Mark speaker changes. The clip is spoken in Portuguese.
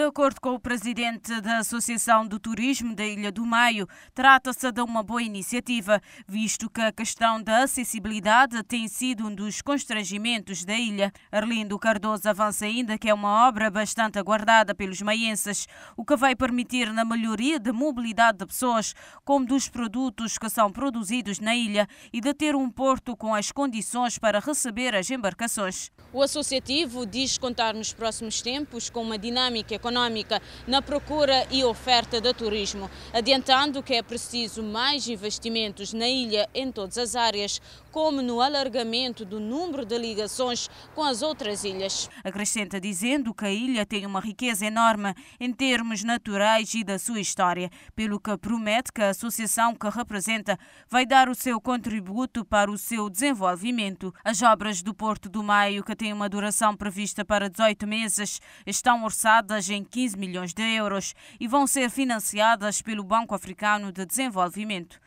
Speaker 1: De acordo com o presidente da Associação do Turismo da Ilha do Maio, trata-se de uma boa iniciativa, visto que a questão da acessibilidade tem sido um dos constrangimentos da ilha. Arlindo Cardoso avança ainda que é uma obra bastante aguardada pelos maienses, o que vai permitir na melhoria da mobilidade de pessoas, como dos produtos que são produzidos na ilha e de ter um porto com as condições para receber as embarcações. O associativo diz contar nos próximos tempos com uma dinâmica econômica na procura e oferta de turismo, adiantando que é preciso mais investimentos na ilha em todas as áreas, como no alargamento do número de ligações com as outras ilhas. Acrescenta dizendo que a ilha tem uma riqueza enorme em termos naturais e da sua história, pelo que promete que a associação que representa vai dar o seu contributo para o seu desenvolvimento. As obras do Porto do Maio, que têm uma duração prevista para 18 meses, estão orçadas em em 15 milhões de euros e vão ser financiadas pelo Banco Africano de Desenvolvimento.